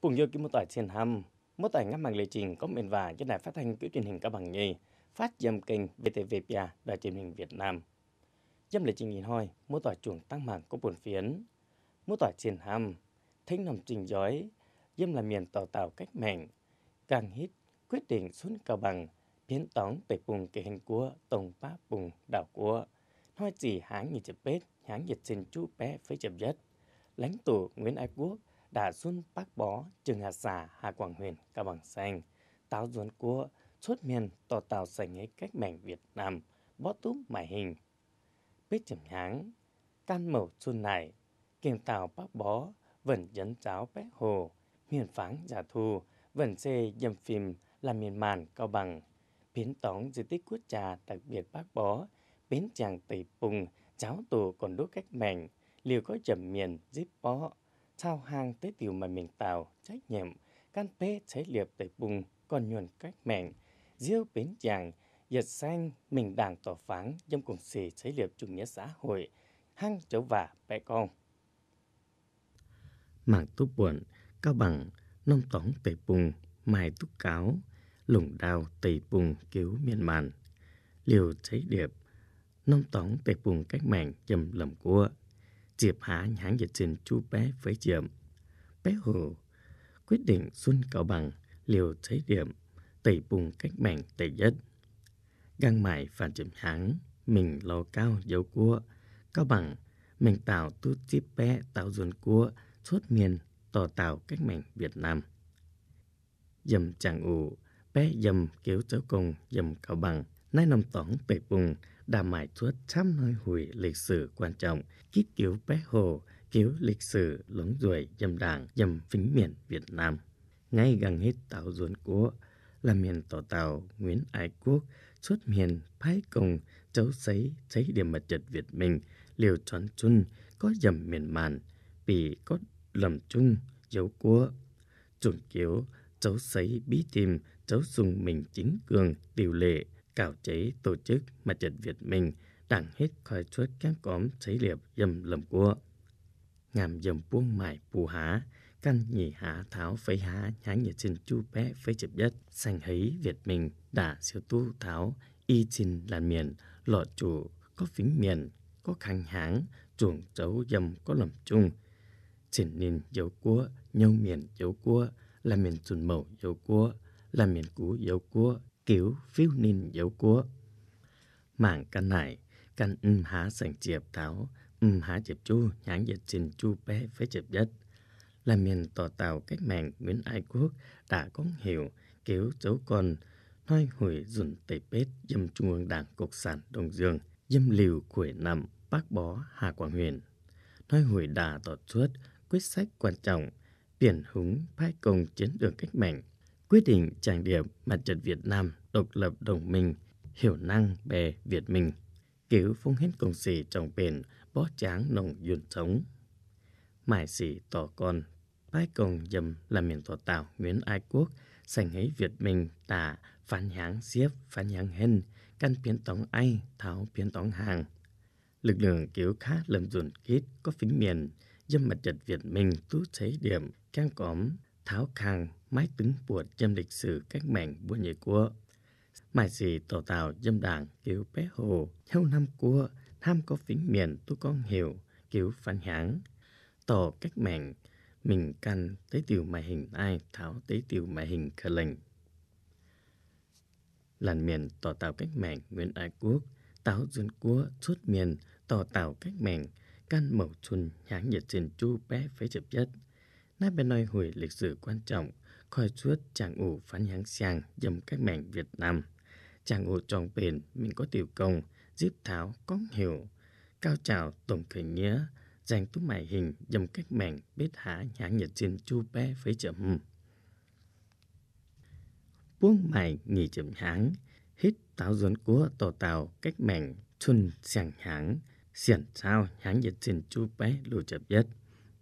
cùng dư kim mô tỏi xin hâm, mô tỏi ngắm mạng lịch trình có miền và trên đài phát thanh kiểu truyền hình các bằng nhì, phát dâm kênh vtv VTVPA đài truyền hình Việt Nam. Dâm lịch trình nhìn hoi, mô tỏi chuồng tăng mạng có buồn phiến. Mô tỏi xin hâm, thính nằm trình giói, dâm là miền tàu tàu cách mạng, càng hít quyết định xuống cao bằng, biến tóng tệ vùng kể hình của tổng ba vùng đảo của. Nói chỉ háng như chập bết, háng dịch xin chú bé với chậm nhất. Lãnh tụ Nguyễn Ái Quốc đà xuân bác bó trường hà xà hà quảng huyền cao bằng xanh táo ruốn cua suốt miền tỏ tàu sành ấy cách mảnh việt nam bó túm mải hình biết chẩm nháng can màu xuân này kiềm tàu bác bó vẫn dấn cháo bé hồ miền pháng giả thu vẫn xê dầm phim là miền màn cao bằng biến tóng di tích quốc trà đặc biệt bác bó bến chàng tây pùng cháo tù còn đốt cách mảnh liều có trầm miền zip bó sao hàng tới tiểu mà mình tạo trách nhiệm can pê cháy liệp tại bùng còn nhuần cách mệnh diêu bến chàng giật xanh mình đảng tỏ phán dâm cùng xì cháy liệp chủ nghĩa xã hội hăng chỗ và bẹ con mảng tốt buồn cao bằng nông tóng tây bùng mai túc cáo lùng đào tây bùng cứu miên màn liều cháy điệp nông tóng tây bùng cách mạng chầm lầm cua Diệp Hạ nhãn về trình chú bé với Diệm. Bé Hồ quyết định xuân cậu bằng liều thấy điểm tẩy bùng cách mạng tẩy nhất. Găng mải và Diệm hãng mình lo cao dấu cua. Cao bằng mình tạo tu tiếp bé tạo dồn cua suốt miền tỏ tạo cách mạng Việt Nam. Dầm chàng ủ bé dầm kéo cháu cùng dầm cao bằng nay nằm tỏng tẩy bùng đã mãi suốt trăm nơi hủy lịch sử quan trọng, kít cứu bé hồ, cứu lịch sử lống ruồi dầm đảng dầm phính miền Việt Nam. Ngay gần hết tàu ruồn của là miền tổ tàu Nguyễn Ái Quốc, suốt miền phái cùng cháu sấy cháy điểm mật trật Việt Minh liều tròn chun có dầm miền màn, vì có lầm chung dấu cua. Chuẩn kiểu cháu sấy bí tìm cháu dùng mình chính cường điều lệ cảo chế tổ chức mặt trận Việt Minh đảng hết khỏi chuốt các cóm xấy liệp dầm lầm cua. Ngàm dầm buông mải bù há, căn nhị há tháo phấy há nhá nhỉ trên chu bé phấy chụp nhất, sành hấy Việt Minh đã siêu tu tháo, y chín làn miền, lọ chủ có phính miền, có khăn háng, chuồng chấu dầm có lầm chung. Chỉnh nên dấu cua, nhau miền dấu cua, là miền chuẩn mẫu dấu cua, là miền cũ dấu cua, kiểu phiêu nín dấu cua. Mạng căn này, căn ưm um há sành chiệp tháo, ưm um há chiệp chu, nhãn dịch trình chu bé với chiệp đất. Là miền tỏ tàu cách mạng Nguyễn Ai Quốc đã có hiểu kiểu dấu con nói hồi dùn tây bết dâm trung ương đảng Cộng sản Đông Dương, dâm liều quỷ năm bác bó Hà Quảng Huyền. Nói hồi đà tỏ suốt quyết sách quan trọng, biển húng phái công chiến đường cách mạng quyết định trang điểm mặt trận Việt Nam độc lập đồng minh, hiểu năng bè Việt Minh cứu phong hết công sĩ trong bền, bó tráng nồng duyên sống. Mãi sĩ tỏ con, bái công dầm là miền tổ tạo Nguyễn Ai Quốc, sành ấy Việt Minh tả phán nháng xiếp, phán nháng hên, căn biến tóng ai, tháo biến tóng hàng. Lực lượng cứu khá lầm dùn kít có phính miền, dâm mặt trận Việt Minh tú thấy điểm, căng cóm, tháo khăn mái tướng buộc dâm lịch sử cách mạng buôn nhị cua. mai gì tổ tàu dâm đảng cứu bé hồ, theo năm cua, tham có phính miền tu con hiểu, cứu phản hãng. Tổ cách mạng, mình căn tới tiểu mài hình ai tháo tới tiểu mài hình khờ lệnh. Làn miền tổ tàu cách mạng Nguyễn Ái Quốc, táo dân cua suốt miền tổ tàu cách mạng, căn mẫu chun nhãn nhật trên chu bé phải chập chất nát bên nơi hủy lịch sử quan trọng, khoi suốt chàng ủ phán nháng sang dầm cách mạng Việt Nam. Chàng ủ tròn bền, mình có tiểu công, diếp tháo, có hiểu, cao trào tổng khởi nghĩa, giành tú mại hình dầm cách mạng biết hạ nhã nhật trên chu bé với chậm. Buông mày nghỉ chậm hãng, hít táo dốn cúa tổ tàu cách mạng chun sàng hãng, xiển sao nhã nhật trên chu bé lù chậm nhất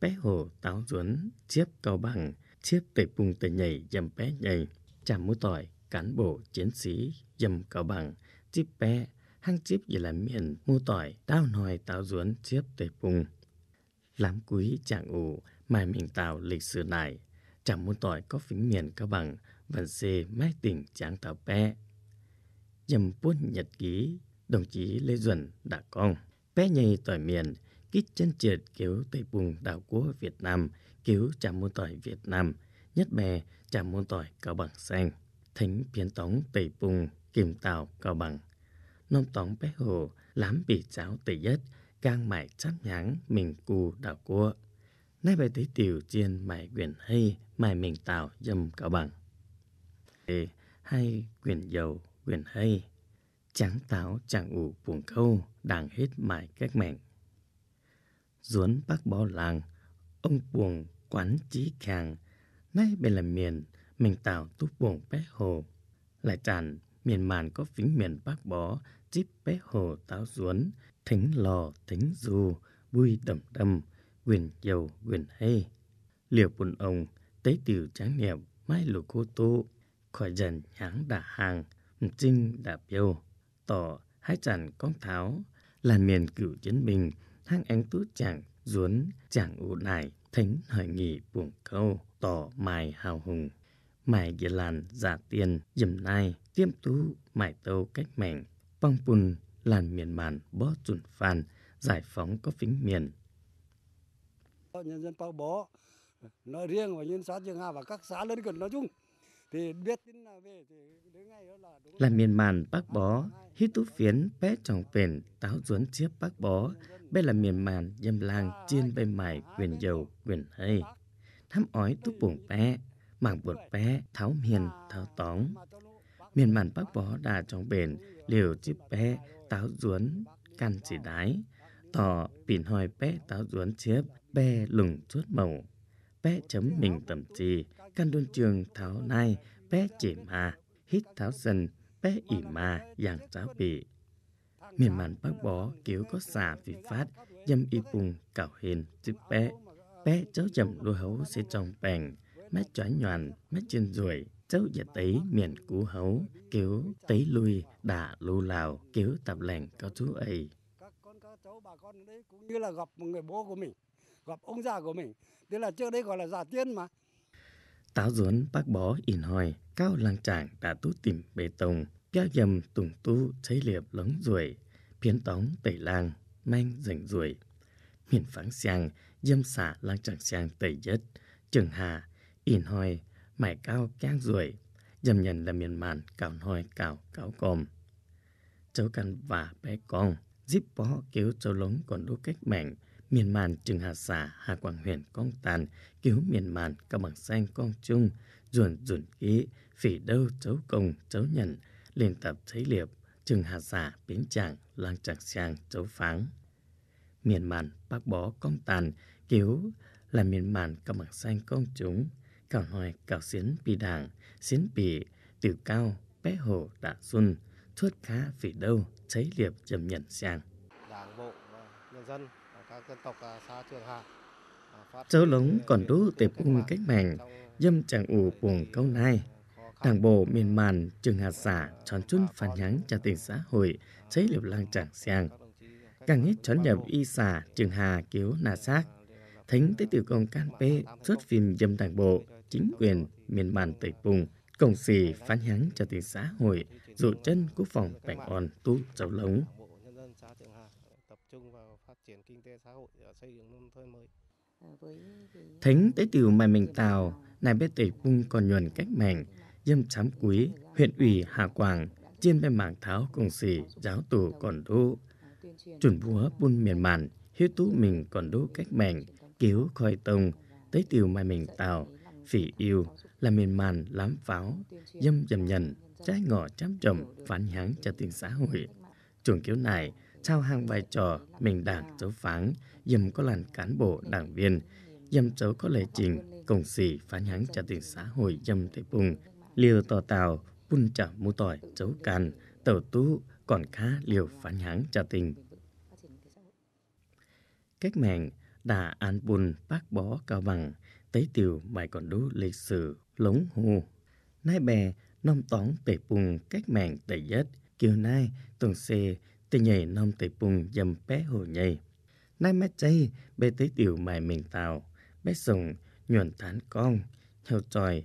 bé hồ táo duấn chiếp cao bằng chiếp tể bùng tể nhảy dầm bé nhảy chạm mũi tỏi cán bộ chiến sĩ dầm cao bằng chiếp bé hăng chiếp gì là miền mu tỏi tao nòi táo duấn chiếp tể bùng lám quý trạng ủ mai mình tào lịch sử này chạm muốn tỏi có phính miền cao bằng và xê mái tỉnh tráng tạo bé dầm buôn nhật ký đồng chí lê duẩn đã con bé nhây tỏi miền kích chân triệt kiểu tây bùng đảo quốc Việt Nam, cứu trà muôn tỏi Việt Nam, nhất bè trà muôn tỏi cao bằng xanh, thánh biến tống tây bùng kìm tàu cao bằng. Nông tống bé hồ, lám bị cháo tây nhất, càng mải chắc nháng mình cù đảo quốc. Nay bài tới tiểu chiên mải quyển hay, mải mình tàu dâm cao bằng. Để hay quyển dầu, quyển hay, trắng táo chẳng ủ buồn câu, đàng hết mải cách mảnh duốn bác bó làng ông buồng quán trí khàng nay bên là miền mình tạo tu buồng bé hồ lại tràn miền màn có phính miền bác bó chip bé hồ táo duốn thính lò thính du vui đầm đầm quyền dầu quyền hay liệu buồn ông tế tiểu tráng niệm mai lù cô tô khỏi dần nháng đả hàng trinh đạp yêu tỏ hai tràn con tháo là miền cửu chiến binh hang ánh tú chẳng ruốn chẳng ủ này, thánh hỏi nghỉ buồng câu tỏ mài hào hùng mài ghế làn giả tiền dầm nai tiêm tú mài tâu cách mảnh bong bùn làn miền màn bó chuẩn phàn giải phóng có phính miền nhân dân bao bó nói riêng và nhân xã trường Hà và các xã lân cận nói chung thì biết tin là về thì đến ngày đó là đúng là miền màn bác bó hít tú phiến bé tròng pền táo ruốn chiếc bác bó bé là miền màn dâm lang trên bề mải quyền dầu quyền hay thăm ói túc bổng bé mảng bột bé tháo miền tháo tóng miền màn bác bó đà trong bền liều chip bé táo ruốn căn chỉ đái tỏ pin hoi bé táo ruốn chiếp bé lùng chuốt màu bé chấm mình tầm trì căn đôn trường tháo nay bé chỉ mà hít tháo sân bé ỉ mà dạng cháo bị miền màn bác bỏ kiểu có xà vì phát dâm y bùng cào hiền chứ bé bé cháu dầm đua hấu sẽ trồng bèn mát choán nhoàn mát chuyên ruồi cháu và tấy miền cú hấu kiểu tấy lui đã lưu lào kiểu tập lành có chú ấy các con các cháu bà con đấy cũng như là gặp một người bố của mình gặp ông già của mình tức là trước đây gọi là già tiên mà táo ruốn bác bỏ in hoi cao làng tràng đã tú tìm bê tông bia dầm tùng tu thấy liệp lớn ruồi phiến tóng tẩy lang manh rảnh ruồi miền pháng xiang dâm xả lang chẳng xiang tẩy nhất trường hà in hoi mải cao cang ruồi dâm nhận là miền màn cào hoi cào cáo còm cháu căn và bé con giúp bó cứu cháu lống còn đốt cách mạng miền màn trường hà xả hà quảng huyền con tàn cứu miền màn cao bằng xanh con chung ruồn ruồn ký phỉ đâu cháu công cháu nhận liên tập thấy liệp Trường Hà Giả, biến Trảng, Lang Trạc Giang, Chấu Pháng. Miền màn bác bó công tàn, cứu là miền màn các bằng xanh công chúng, cào hoài cào xiến bì đảng, xiến bì, từ cao, bé hồ đã xuân, thuất khá vì đâu, cháy liệp trầm nhận sang. Đảng bộ, nhân dân, các dân tộc à, xã Trường Hà. À, Cháu lống còn đú tệp cung cách mạng, dâm chàng ủ buồn câu nai, đảng bộ miền màn trường hạt xã chón chun phản nháng cho tỉnh xã hội chế liệu lang chẳng xiang càng hết chón nhập y xã trường hà cứu nà xác thánh tế tử công can pê xuất phim dâm đảng bộ chính quyền miền màn tây bùng cổng xì phản nháng cho tỉnh xã hội dụ chân quốc phòng bảnh on tu cháu lống thánh tế tiểu mai mình tàu này biết tẩy bung còn nhuần cách mảnh dâm chám quý, huyện ủy Hà Quảng, trên bè mảng tháo cùng sĩ giáo tổ còn đô. Chuẩn búa buôn miền màn, hiếu tú mình còn đô cách mệnh, cứu khoi tông, tới tiêu mai mình tào, phỉ yêu, là miền màn lám pháo, dâm dầm nhận, trái ngọ chám trầm, phán nháng cho tiền xã hội. Chuồng kiếu này, trao hàng vai trò mình đảng chấu phán, dâm có làn cán bộ đảng viên, dâm chấu có lệ trình, công sĩ phản nháng cho tiền xã hội dâm thế bùng, liều tỏ tào bun chả mu tỏi chấu càn tẩu tú còn khá liều phán háng trà tình cách mạng đã an bùn bác bó cao bằng tế tiểu bài còn đố lịch sử lống hồ nai bè nom tóng tề bùng cách mạng tề nhất kiều nai tuần xê tề nhảy nom tề bùng dầm pé hồ nhầy nai mát chay bê tế tiểu mài mình tàu bé sồng nhuần thán con heo tròi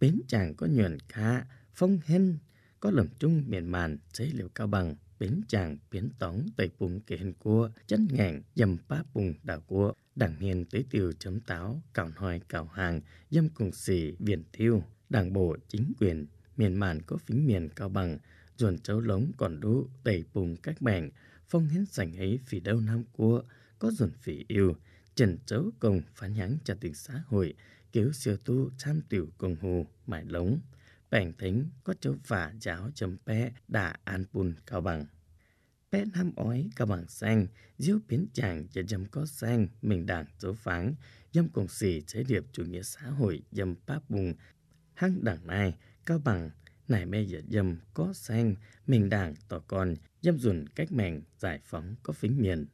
bến chàng có nhuần khá, phong hên có lầm trung miền màn, chế liệu cao bằng, bến chàng bến tống tây bùng kể hình cua, chân ngàn, dầm ba bùng đảo cua, đảng hiền tới tiêu chấm táo, cào hoài cào hàng, dâm cùng xì, viền tiêu, đảng bộ, chính quyền, miền màn có phính miền cao bằng, ruồn chấu lống còn đủ tây bùng các bảng, phong hên sảnh ấy phỉ đâu nam cua, có ruồn phỉ yêu, trần chấu công phản nhãn cho tình xã hội, kiểu sửa tu chan tiểu công hồ mải lống bẻng thính có chỗ vả giáo chấm pe đà an bùn cao bằng pe nam ói cao bằng xanh diêu biến chàng và dâm có xanh mình đảng dấu pháng dâm cùng xì chế điệp chủ nghĩa xã hội dâm pháp bùng hăng đảng này cao bằng nải mê dở dâm có xanh mình đảng tỏ con dâm dùn cách mèn giải phóng có phính miền